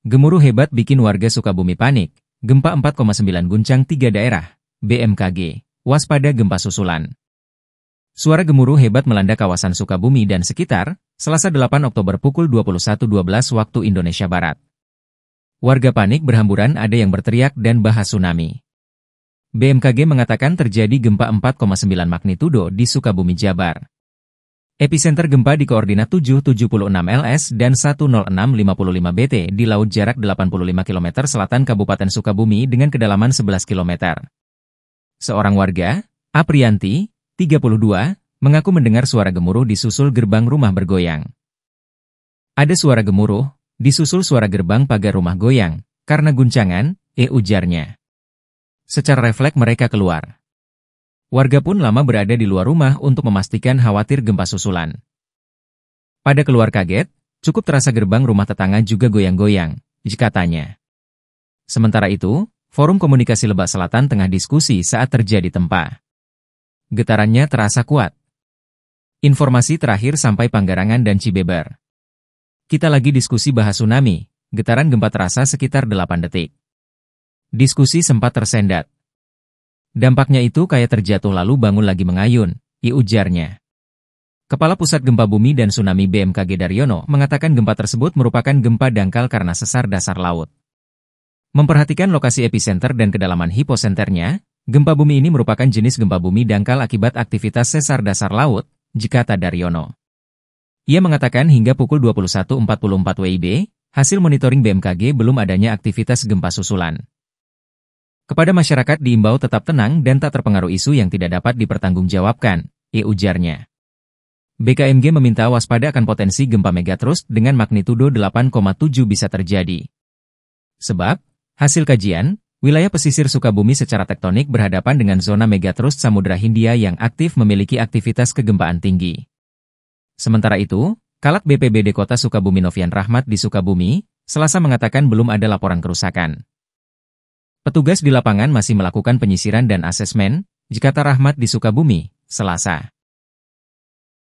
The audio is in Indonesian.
Gemuruh hebat bikin warga Sukabumi panik. Gempa 4,9 guncang tiga daerah. BMKG, waspada gempa susulan. Suara gemuruh hebat melanda kawasan Sukabumi dan sekitar, selasa 8 Oktober pukul 21.12 waktu Indonesia Barat. Warga panik berhamburan ada yang berteriak dan bahas tsunami. BMKG mengatakan terjadi gempa 4,9 magnitudo di Sukabumi Jabar. Epicenter gempa di koordinat 776 LS dan 10655 BT di laut jarak 85 km selatan Kabupaten Sukabumi dengan kedalaman 11 km. Seorang warga, Aprianti, 32, mengaku mendengar suara gemuruh disusul gerbang rumah bergoyang. Ada suara gemuruh, disusul suara gerbang pagar rumah goyang, karena guncangan, e ujarnya. Secara refleks mereka keluar. Warga pun lama berada di luar rumah untuk memastikan khawatir gempa susulan. Pada keluar kaget, cukup terasa gerbang rumah tetangga juga goyang-goyang, jika tanya. Sementara itu, Forum Komunikasi Lebak Selatan tengah diskusi saat terjadi tempa. Getarannya terasa kuat. Informasi terakhir sampai Panggarangan dan Cibeber. Kita lagi diskusi bahas tsunami, getaran gempa terasa sekitar 8 detik. Diskusi sempat tersendat. Dampaknya itu kayak terjatuh lalu bangun lagi mengayun, iujarnya. Kepala Pusat Gempa Bumi dan Tsunami BMKG Daryono mengatakan gempa tersebut merupakan gempa dangkal karena sesar dasar laut. Memperhatikan lokasi epicenter dan kedalaman hiposenternya, gempa bumi ini merupakan jenis gempa bumi dangkal akibat aktivitas sesar dasar laut, jikata Daryono. Ia mengatakan hingga pukul 21.44 WIB, hasil monitoring BMKG belum adanya aktivitas gempa susulan. Kepada masyarakat diimbau tetap tenang dan tak terpengaruh isu yang tidak dapat dipertanggungjawabkan, e ujarnya. BKMG meminta waspada akan potensi gempa megatrust dengan magnitudo 8,7 bisa terjadi. Sebab, hasil kajian, wilayah pesisir Sukabumi secara tektonik berhadapan dengan zona megatrust Samudra Hindia yang aktif memiliki aktivitas kegempaan tinggi. Sementara itu, Kalak BPBD Kota Sukabumi Novian Rahmat di Sukabumi, Selasa mengatakan belum ada laporan kerusakan. Petugas di lapangan masih melakukan penyisiran dan asesmen, jika Rahmat di Sukabumi, Selasa.